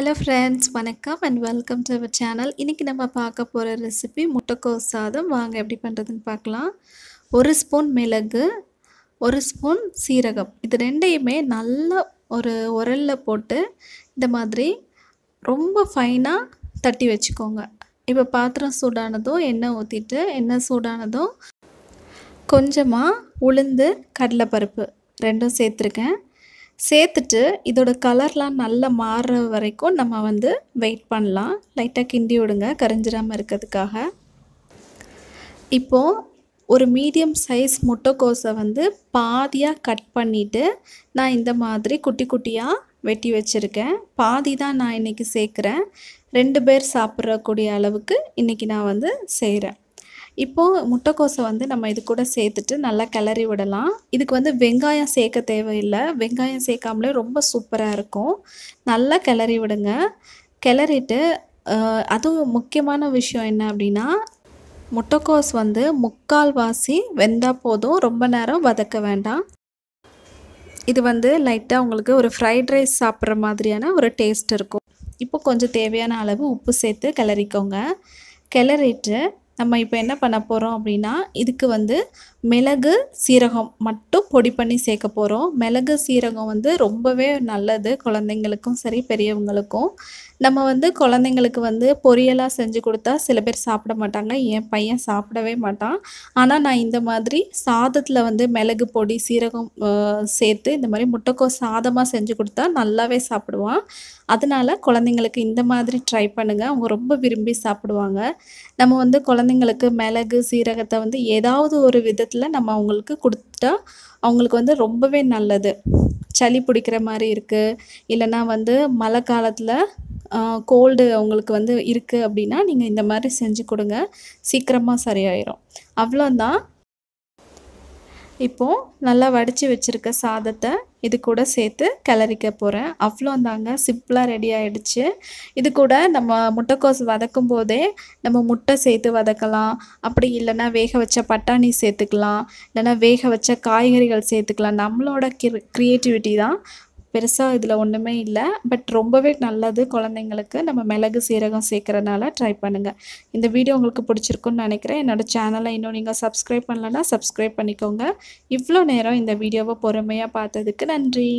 hello friends வணக்கம் and welcome to our channel இன்றைக்கி நம்ம பார்க்க போகிற ரெசிபி முட்டைக்கோஸ் சாதம் வாங்க எப்படி பண்ணுறதுன்னு பார்க்கலாம் ஒரு ஸ்பூன் மிளகு ஒரு ஸ்பூன் சீரகம் இது ரெண்டையுமே நல்லா ஒரு உரலில் போட்டு இந்த மாதிரி ரொம்ப ஃபைனாக தட்டி வச்சுக்கோங்க இப்போ பாத்திரம் சூடானதும் எண்ணெய் ஊற்றிட்டு எண்ணெய் சூடானதும் கொஞ்சமாக உளுந்து கடலைப்பருப்பு ரெண்டும் சேர்த்துருக்கேன் சேர்த்துட்டு இதோட கலர்லாம் நல்லா மாறுற வரைக்கும் நம்ம வந்து வெயிட் பண்ணலாம் லைட்டாக கிண்டி விடுங்க கரைஞ்சிடாமல் இருக்கிறதுக்காக இப்போது ஒரு மீடியம் சைஸ் முட்டைக்கோஸை வந்து பாதியாக கட் பண்ணிவிட்டு நான் இந்த மாதிரி குட்டி குட்டியாக வெட்டி வச்சுருக்கேன் பாதி தான் நான் இன்றைக்கி சேர்க்குறேன் ரெண்டு பேர் சாப்பிட்றக்கூடிய அளவுக்கு இன்றைக்கி நான் வந்து செய்கிறேன் இப்போது முட்டைக்கோஸை வந்து நம்ம இது கூட சேர்த்துட்டு நல்லா கிளறி விடலாம் இதுக்கு வந்து வெங்காயம் சேர்க்க தேவையில்லை வெங்காயம் சேர்க்காமலே ரொம்ப சூப்பராக இருக்கும் நல்லா கிளறி விடுங்க கிளறிட்டு அதுவும் முக்கியமான விஷயம் என்ன அப்படின்னா முட்டைக்கோஸ் வந்து முக்கால் வாசி வெந்தால் போதும் ரொம்ப நேரம் வதக்க வேண்டாம் இது வந்து லைட்டாக உங்களுக்கு ஒரு ஃப்ரைட் ரைஸ் சாப்பிட்ற மாதிரியான ஒரு டேஸ்ட் இருக்கும் இப்போ கொஞ்சம் தேவையான அளவு உப்பு சேர்த்து கிளறிக்கோங்க கிளறிட்டு நம்ம இப்போ என்ன பண்ண போகிறோம் அப்படின்னா இதுக்கு வந்து மிளகு சீரகம் மட்டும் பொடி பண்ணி சேர்க்க போகிறோம் மிளகு சீரகம் வந்து ரொம்பவே நல்லது குழந்தைங்களுக்கும் சரி பெரியவங்களுக்கும் நம்ம வந்து குழந்தைங்களுக்கு வந்து பொரியலாக செஞ்சு கொடுத்தா சில பேர் சாப்பிட மாட்டாங்க என் பையன் சாப்பிடவே மாட்டான் ஆனால் நான் இந்த மாதிரி சாதத்தில் வந்து மிளகு பொடி சீரகம் சேர்த்து இந்த மாதிரி முட்டைக்கோஸ் சாதமாக செஞ்சு கொடுத்தா நல்லாவே சாப்பிடுவான் அதனால் குழந்தைங்களுக்கு இந்த மாதிரி ட்ரை பண்ணுங்கள் அவங்க ரொம்ப விரும்பி சாப்பிடுவாங்க நம்ம வந்து குழந்தை குழந்தைங்களுக்கு மிளகு சீரகத்தை வந்து ஏதாவது ஒரு விதத்தில் நம்ம அவங்களுக்கு கொடுத்துட்டா அவங்களுக்கு வந்து ரொம்பவே நல்லது சளி பிடிக்கிற மாதிரி இருக்குது இல்லைன்னா வந்து மழை காலத்தில் கோல்டு அவங்களுக்கு வந்து இருக்குது அப்படின்னா நீங்கள் இந்த மாதிரி செஞ்சு கொடுங்க சீக்கிரமாக சரியாயிடும் அவ்வளோதான் இப்போது நல்லா வடித்து வச்சுருக்க சாதத்தை இது கூட சேர்த்து கிளறிக்க போகிறேன் அவ்வளோ தாங்க சிம்பிளாக ரெடி ஆகிடுச்சு இது கூட நம்ம முட்டைக்கோஸ் வதக்கும் போதே நம்ம முட்டை சேர்த்து வதக்கலாம் அப்படி இல்லைன்னா வேக வச்ச பட்டாணி சேர்த்துக்கலாம் இல்லைன்னா வேக வச்ச காய்கறிகள் சேர்த்துக்கலாம் நம்மளோட கிரியேட்டிவிட்டி க்ரியேட்டிவிட்டி தான் பெருசாக இதில் ஒன்றுமே இல்லை பட் ரொம்பவே நல்லது குழந்தைங்களுக்கு நம்ம மிளகு சீரகம் சேர்க்குறதுனால ட்ரை பண்ணுங்கள் இந்த வீடியோ உங்களுக்கு பிடிச்சிருக்குன்னு நினைக்கிறேன் என்னோடய சேனலை இன்னும் நீங்கள் சப்ஸ்கிரைப் பண்ணலன்னா சப்ஸ்கிரைப் பண்ணிக்கோங்க இவ்வளோ நேரம் இந்த வீடியோவை பொறுமையாக பார்த்ததுக்கு நன்றி